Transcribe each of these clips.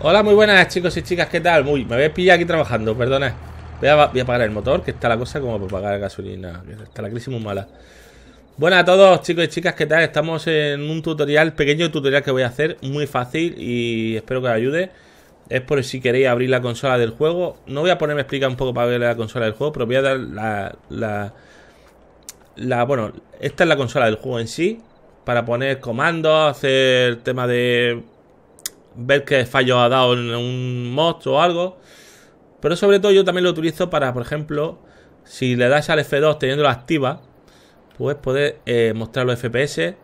Hola, muy buenas chicos y chicas, ¿qué tal? Uy, me voy a aquí trabajando, perdona. Voy a, apagar el motor, que está la cosa como para pagar gasolina. está la crisis muy mala. Buenas a todos chicos y chicas, ¿qué tal? Estamos en un tutorial, pequeño tutorial que voy a hacer, muy fácil y espero que os ayude. Es por si queréis abrir la consola del juego. No voy a ponerme a explicar un poco para ver la consola del juego, pero voy a dar la, la, la... Bueno, esta es la consola del juego en sí. Para poner comandos, hacer tema de ver qué fallo ha dado en un mod o algo. Pero sobre todo yo también lo utilizo para, por ejemplo, si le das al F2 teniéndolo activa, pues poder eh, mostrar los FPS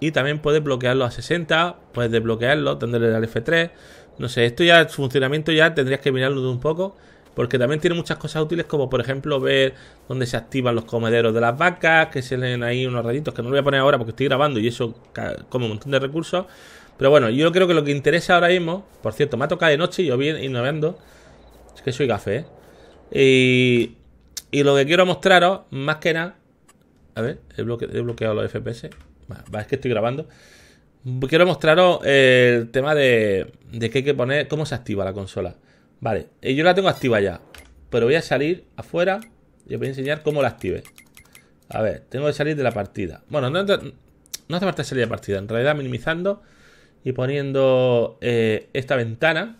y también puedes bloquearlo a 60, puedes desbloquearlo, dándole al F3. No sé, esto ya, el funcionamiento ya tendrías que mirarlo de un poco, porque también tiene muchas cosas útiles, como por ejemplo ver dónde se activan los comederos de las vacas, que se leen ahí unos rayitos, que no lo voy a poner ahora porque estoy grabando y eso come un montón de recursos. Pero bueno, yo creo que lo que interesa ahora mismo, por cierto, me ha tocado de noche, y yo bien innovando. Es que soy café, ¿eh? Y, y lo que quiero mostraros, más que nada. A ver, he, bloqueado los FPS. Va, es que estoy grabando. Quiero mostraros el tema de, de qué hay que poner, cómo se activa la consola. Vale, eh, yo la tengo activa ya. Pero voy a salir afuera y os voy a enseñar cómo la active. A ver, tengo que salir de la partida. Bueno, no, no hace falta salir de partida. En realidad, minimizando y poniendo eh, esta ventana,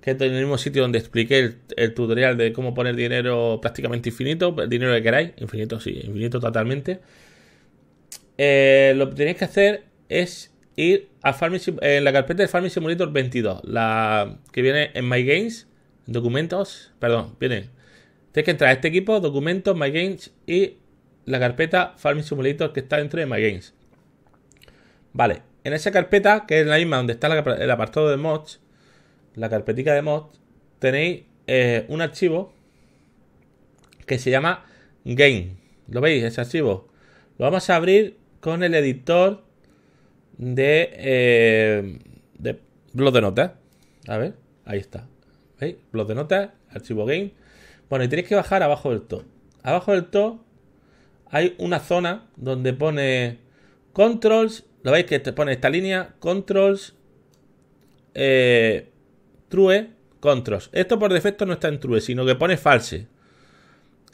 que es en el mismo sitio donde expliqué el, tutorial de cómo poner dinero prácticamente infinito, el dinero que queráis, infinito sí, infinito totalmente. Eh, lo que tenéis que hacer es ir a Farming, en eh, la carpeta de Farming Simulator 22, la que viene en My Games, documentos, perdón, viene. Tenéis que entrar a este equipo, documentos, My Games y la carpeta Farming Simulator que está dentro de My Games. Vale, en esa carpeta, que es la misma donde está el apartado de mods, la carpetica de mods, tenéis eh, un archivo que se llama game. ¿Lo veis? Ese archivo. Lo vamos a abrir con el editor de, eh, de blog de notas. A ver, ahí está. ¿Veis? Blog de notas, archivo game. Bueno, y tenéis que bajar abajo del top. Abajo del top hay una zona donde pone controls lo veis que te pone esta línea, controls, eh, true, controls. Esto por defecto no está en true, sino que pone false.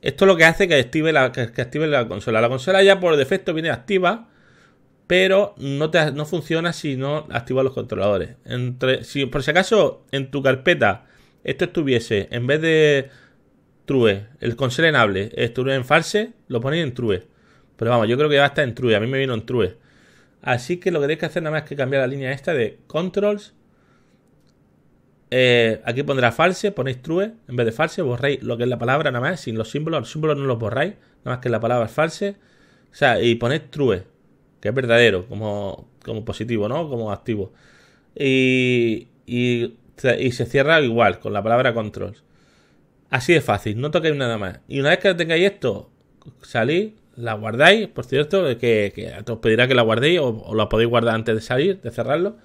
Esto es lo que hace que active la, que, active la consola. La consola ya por defecto viene activa, pero no, te, no funciona si no activas los controladores. Entre, si por si acaso en tu carpeta esto estuviese, en vez de true, el console enable, estuviese en false, lo ponéis en true. Pero vamos, yo creo que ya está en true, a mí me vino en true. Así que lo que tenéis que hacer nada más que cambiar la línea esta de controls. Eh, aquí pondrá false, ponéis true en vez de false, borráis lo que es la palabra nada más, sin los símbolos, los símbolos no los borráis, nada más que la palabra es false. O sea, y ponéis true, que es verdadero, como, como positivo, ¿no? Como activo. Y, se cierra igual, con la palabra controls. Así de fácil, no toquéis nada más. Y una vez que tengáis esto, salís, la guardáis, por cierto, que, os pedirá que la guardéis o, la podéis guardar antes de salir, de cerrarlo.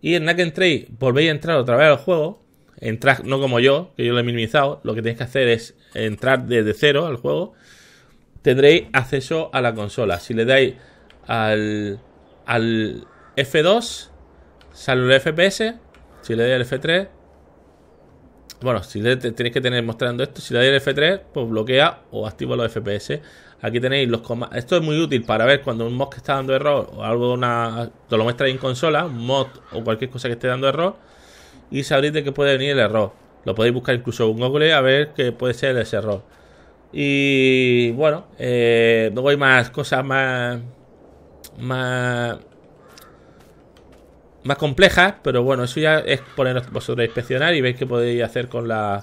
Y en la que volvéis a entrar otra vez al juego. Entrar, no como yo, que yo lo he minimizado. Lo que tenéis que hacer es entrar desde cero al juego. Tendréis acceso a la consola. Si le dais al, al F2, sale el FPS. Si le dais al F3, bueno, si le que tener mostrando esto, si le dais el F3, pues bloquea o activa los FPS. Aquí tenéis los comas Esto es muy útil para ver cuando un mod que está dando error o algo de una. Te lo muestra en consola, un mod o cualquier cosa que esté dando error. Y sabréis de qué puede venir el error. Lo podéis buscar incluso en Google a ver qué puede ser ese error. Y bueno, eh, luego hay más cosas más. más más complejas, pero bueno, eso ya es poneros vosotros a inspeccionar y veis qué podéis hacer con la,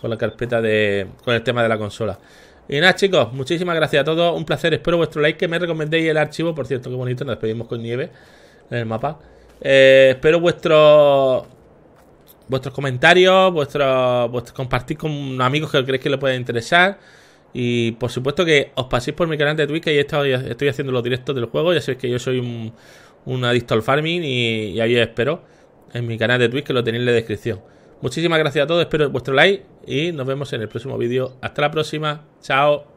con la carpeta de. con el tema de la consola. Y nada, chicos, muchísimas gracias a todos. Un placer, espero vuestro like, que me recomendéis el archivo. Por cierto, qué bonito, nos pedimos con nieve en el mapa. Eh, espero vuestros vuestros comentarios, vuestros, compartir con amigos que creéis que les pueda interesar. Y por supuesto que os paséis por mi canal de Twitch, que ahí estoy haciendo los directos del juego. Ya sabéis que yo soy un, una Distal Farming y, y ahí os espero en mi canal de Twitch que lo tenéis en la descripción. Muchísimas gracias a todos, espero vuestro like y nos vemos en el próximo vídeo. Hasta la próxima, chao.